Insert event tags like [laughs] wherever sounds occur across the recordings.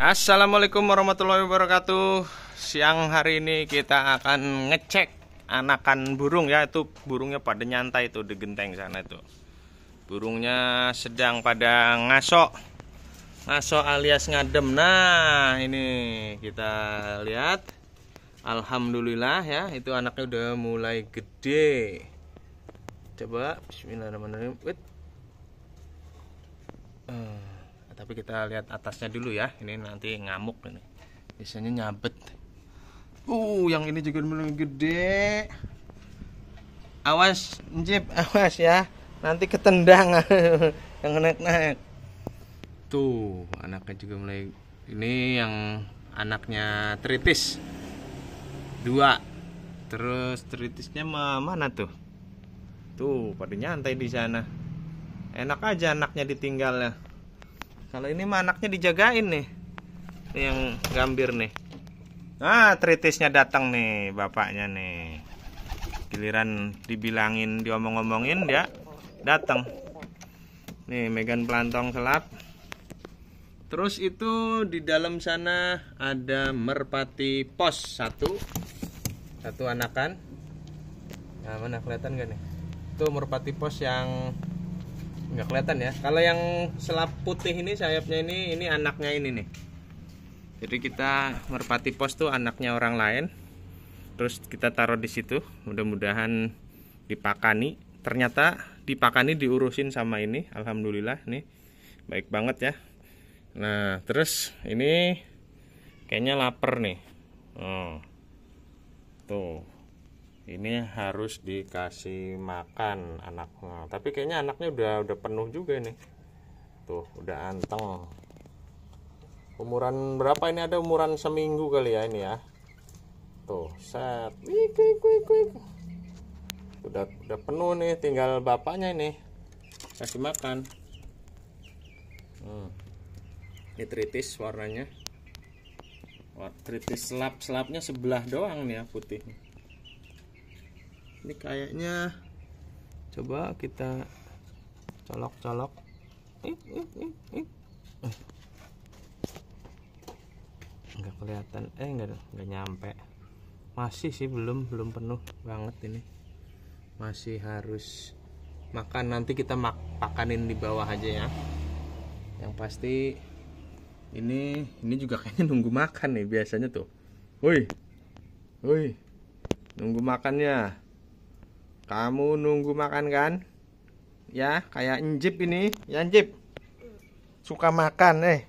Assalamualaikum warahmatullahi wabarakatuh. Siang hari ini kita akan ngecek anakan burung ya itu burungnya pada nyantai itu di genteng sana itu. Burungnya sedang pada ngasok. Ngasok alias ngadem. Nah, ini kita lihat. Alhamdulillah ya, itu anaknya udah mulai gede. Coba bismillahirrahmanirrahim. Wait. Eh. Nah, tapi kita lihat atasnya dulu ya ini nanti ngamuk ini biasanya nyabet uh yang ini juga benar gede awas jeep awas ya nanti ketendang [laughs] yang naik naik tuh anaknya juga mulai ini yang anaknya tritis dua terus tritisnya mana tuh tuh pada nyantai di sana enak aja anaknya ditinggal kalau ini mah anaknya dijagain nih. Ini yang gambir nih. Ah, tritisnya datang nih bapaknya nih. Giliran dibilangin, diomong-omongin dia datang. Nih, Megan pelantong selap. Terus itu di dalam sana ada merpati pos satu, satu anakan. Nah, mana kelihatan gak nih? Itu merpati pos yang nggak kelihatan ya kalau yang selap putih ini sayapnya ini ini anaknya ini nih jadi kita merpati pos tuh anaknya orang lain terus kita taruh di situ mudah-mudahan dipakani ternyata dipakani diurusin sama ini alhamdulillah nih baik banget ya nah terus ini kayaknya lapar nih oh. tuh ini harus dikasih makan anaknya tapi kayaknya anaknya udah udah penuh juga ini tuh udah anteng umuran berapa ini ada umuran seminggu kali ya ini ya tuh set wik, wik, wik, wik. udah udah penuh nih tinggal bapaknya ini kasih makan hmm. ini tritis warnanya Wah, tritis selap selapnya sebelah doang nih ya putih ini kayaknya coba kita colok-colok enggak eh. kelihatan eh nggak nggak nyampe masih sih belum belum penuh banget ini masih harus makan nanti kita mak pakanin di bawah aja ya yang pasti ini ini juga kayaknya nunggu makan nih biasanya tuh woi woi nunggu makannya kamu nunggu makan kan? Ya, kayak Enjip ini, ya Enjip. Suka makan, eh.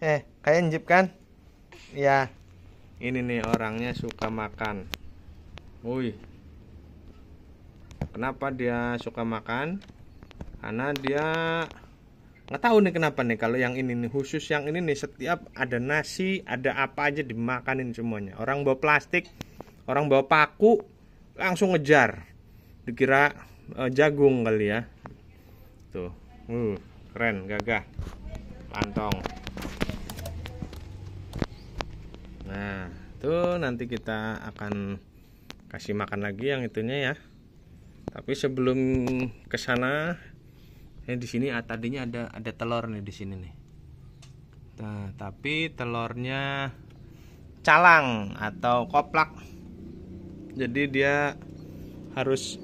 Eh, kayak Enjip kan? Ya. Ini nih orangnya suka makan. Woi. Kenapa dia suka makan? Karena dia nggak tahu nih kenapa nih kalau yang ini nih khusus yang ini nih setiap ada nasi ada apa aja dimakanin semuanya orang bawa plastik orang bawa paku langsung ngejar dikira uh, jagung kali ya tuh uh, keren gagah lantong nah tuh nanti kita akan kasih makan lagi yang itunya ya tapi sebelum ke sana ini eh, di sini ah, tadinya ada ada telur nih di sini nih nah tapi telurnya calang atau koplak jadi dia harus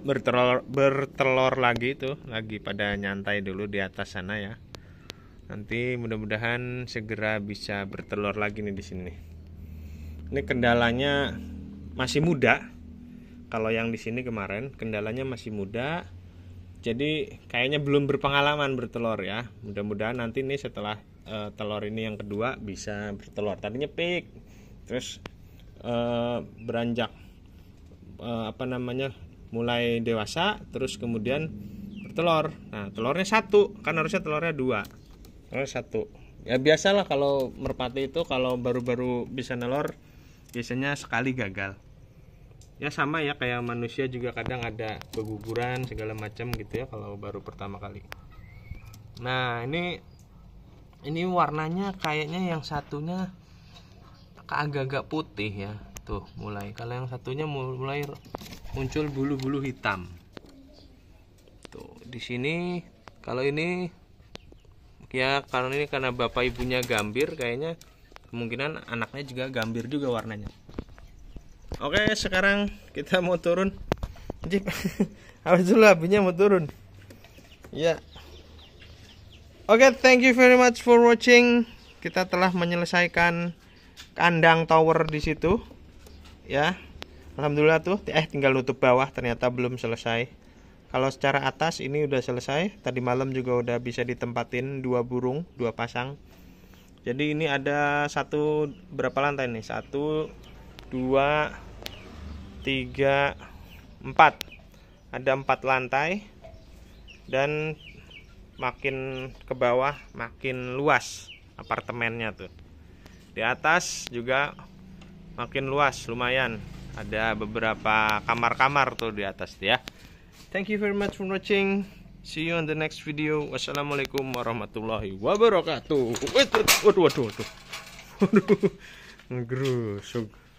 bertelur bertelur lagi itu lagi pada nyantai dulu di atas sana ya nanti mudah-mudahan segera bisa bertelur lagi nih di sini ini kendalanya masih muda kalau yang di sini kemarin kendalanya masih muda jadi kayaknya belum berpengalaman bertelur ya mudah-mudahan nanti nih setelah e, telur ini yang kedua bisa bertelur tadinya pik terus e, beranjak e, apa namanya mulai dewasa terus kemudian bertelur nah telurnya satu kan harusnya telurnya dua telur satu ya biasalah kalau merpati itu kalau baru-baru bisa nelor biasanya sekali gagal ya sama ya kayak manusia juga kadang ada keguguran segala macam gitu ya kalau baru pertama kali nah ini ini warnanya kayaknya yang satunya agak-agak putih ya tuh mulai kalau yang satunya mulai muncul bulu-bulu hitam tuh di sini kalau ini ya karena ini karena bapak ibunya gambir kayaknya kemungkinan anaknya juga gambir juga warnanya oke sekarang kita mau turun Jip, [laughs] habis dulu mau turun ya oke okay, thank you very much for watching kita telah menyelesaikan kandang tower di situ ya Alhamdulillah tuh eh tinggal nutup bawah ternyata belum selesai kalau secara atas ini udah selesai tadi malam juga udah bisa ditempatin dua burung dua pasang jadi ini ada satu berapa lantai nih satu dua tiga empat ada empat lantai dan makin ke bawah makin luas apartemennya tuh di atas juga makin luas lumayan ada beberapa kamar-kamar tuh di atas ya thank you very much for watching see you on the next video wassalamualaikum warahmatullahi wabarakatuh waduh waduh waduh waduh [laughs] waduh ngerusuk